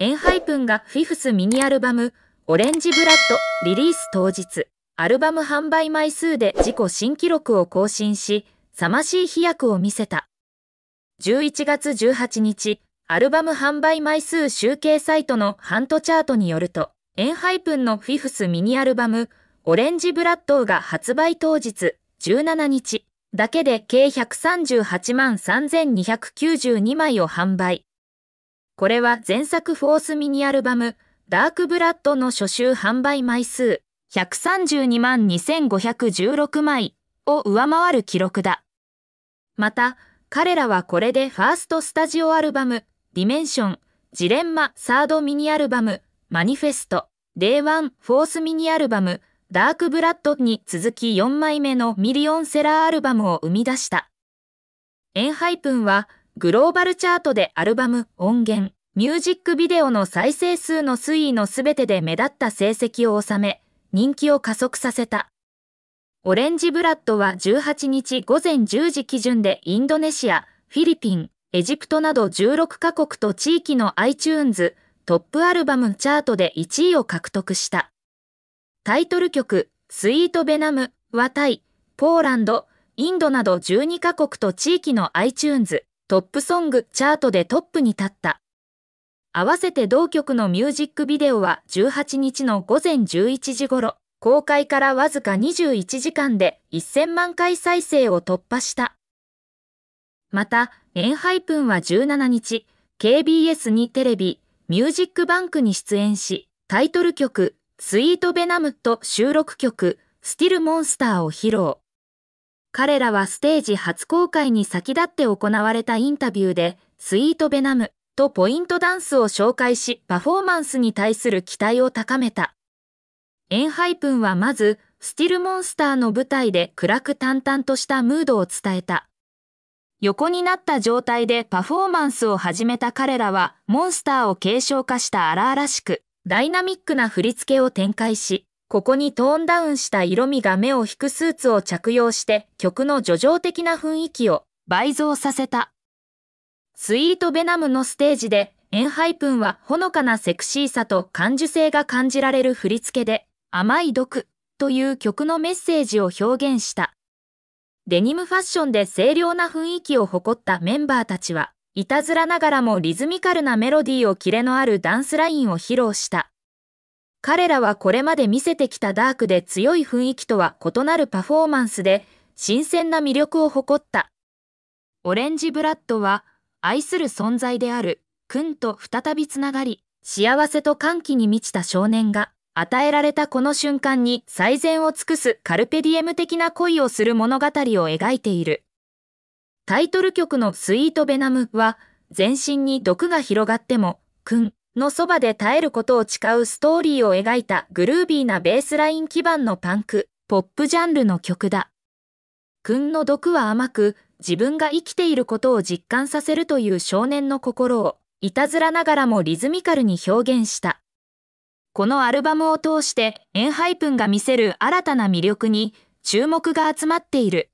エンハイプンがフィフスミニアルバム、オレンジブラッドリリース当日、アルバム販売枚数で自己新記録を更新し、さましい飛躍を見せた。11月18日、アルバム販売枚数集計サイトのハントチャートによると、エンハイプンのフィフスミニアルバム、オレンジブラッドが発売当日、17日、だけで計138万3292枚を販売。これは前作フォースミニアルバム、ダークブラッドの初週販売枚数132万2516枚を上回る記録だ。また、彼らはこれでファーストスタジオアルバム、ディメンション、ジレンマ、サードミニアルバム、マニフェスト、デイワン、フォースミニアルバム、ダークブラッドに続き4枚目のミリオンセラーアルバムを生み出した。エンハイプンはグローバルチャートでアルバム、音源、ミュージックビデオの再生数の推移のすべてで目立った成績を収め、人気を加速させた。オレンジブラッドは18日午前10時基準でインドネシア、フィリピン、エジプトなど16カ国と地域の iTunes トップアルバムチャートで1位を獲得した。タイトル曲、スイートベナムはタイ、ポーランド、インドなど12カ国と地域の iTunes トップソングチャートでトップに立った。合わせて同曲のミュージックビデオは18日の午前11時頃、公開からわずか21時間で1000万回再生を突破した。また、エンハイプンは17日、KBS にテレビ、ミュージックバンクに出演し、タイトル曲、スイートベナムと収録曲、スティルモンスターを披露。彼らはステージ初公開に先立って行われたインタビューで、スイートベナムとポイントダンスを紹介し、パフォーマンスに対する期待を高めた。エンハイプンはまず、スティルモンスターの舞台で暗く淡々としたムードを伝えた。横になった状態でパフォーマンスを始めた彼らは、モンスターを継承化した荒々しく、ダイナミックな振り付けを展開し、ここにトーンダウンした色味が目を引くスーツを着用して曲の叙情的な雰囲気を倍増させた。スイートベナムのステージでエンハイプンはほのかなセクシーさと感受性が感じられる振り付けで甘い毒という曲のメッセージを表現した。デニムファッションで清涼な雰囲気を誇ったメンバーたちは、いたずらながらもリズミカルなメロディーをキレのあるダンスラインを披露した。彼らはこれまで見せてきたダークで強い雰囲気とは異なるパフォーマンスで新鮮な魅力を誇った。オレンジブラッドは愛する存在であるクンと再びつながり、幸せと歓喜に満ちた少年が与えられたこの瞬間に最善を尽くすカルペディエム的な恋をする物語を描いている。タイトル曲のスイートベナムは全身に毒が広がっても、クン、のそばで耐えることを誓うストーリーを描いたグルービーなベースライン基盤のパンク、ポップジャンルの曲だ。君の毒は甘く、自分が生きていることを実感させるという少年の心を、いたずらながらもリズミカルに表現した。このアルバムを通して、エンハイプンが見せる新たな魅力に注目が集まっている。